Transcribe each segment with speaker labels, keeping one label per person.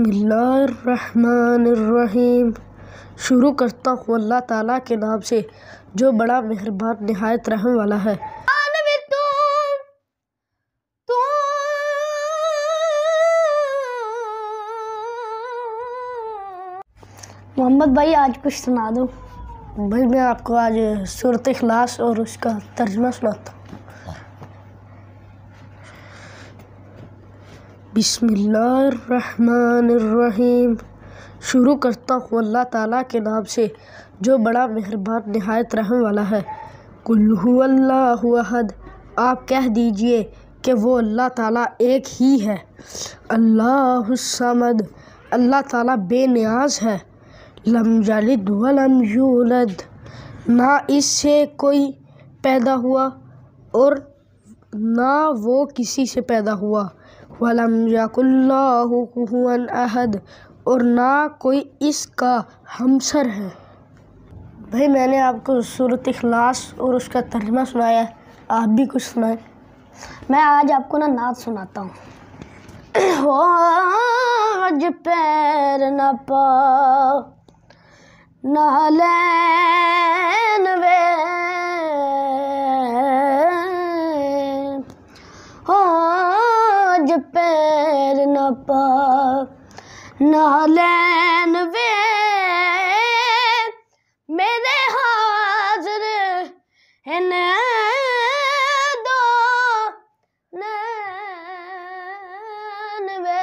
Speaker 1: बिस्मिल्लाहिर्रहमानिर्रहीम शुरू करता हूँ अल्लाह ताला के नाम से जो बड़ा मेहरबान नहायत रहम वाला है मोहम्मद भाई आज कुछ सुना दो भाई मैं आपको आज सूरत खलास और उसका तर्जमा सुनाता हूँ बिसमीम शुरू करता हूँ अल्लाह ताला के नाम से जो बड़ा मेहरबान नहायत रहम वाला है कुल्हुअल्लाहद आप कह दीजिए कि वो अल्लाह ताला एक ही है समद अल्लाह ताला बेनियाज है लम जलिद वलम यूलद ना इससे कोई पैदा हुआ और ना वो किसी से पैदा हुआ वलम यकुल्लाहुन अहद और ना कोई इसका हमसर है भाई मैंने आपको सूरत अखलास और उसका तर्जमा सुनाया आप भी कुछ सुनाए मैं आज आपको ना नात सुनाता हूँ हो आज
Speaker 2: पैर न पा नाले नालैन वे मेरे हाजर इन दो नैन वे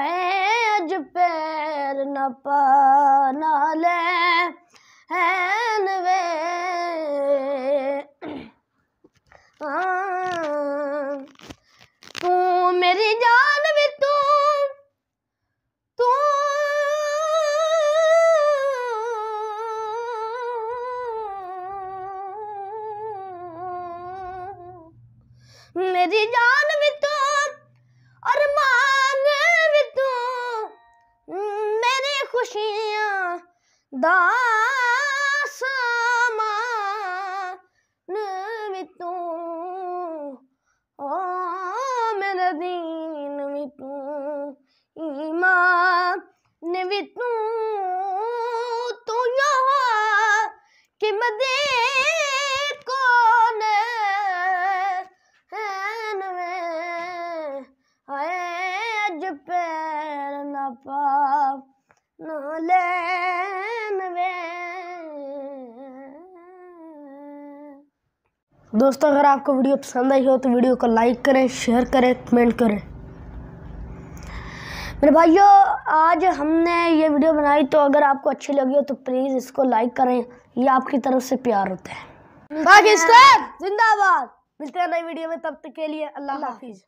Speaker 2: अज पैर न पाना लैन वे तू मेरी जान मेरी जान भी तू और मान भी तू हम्म, मेरी खुशियाँ दासमान भी तू ओ मेरा दीन भी तू ईमान भी तू तू यहाँ कि मदे पैर न पाप न ले
Speaker 1: दोस्तों अगर आपको वीडियो पसंद आई हो तो वीडियो को लाइक करें शेयर करें कमेंट करें
Speaker 3: मेरे भाइयों आज हमने ये वीडियो बनाई तो अगर आपको अच्छी लगी हो तो प्लीज़ इसको लाइक करें ये आपकी तरफ से प्यार होता
Speaker 1: है पाकिस्तान
Speaker 3: जिंदाबाद मिलते हैं नई वीडियो में तब तक के लिए अल्लाह हाफिज़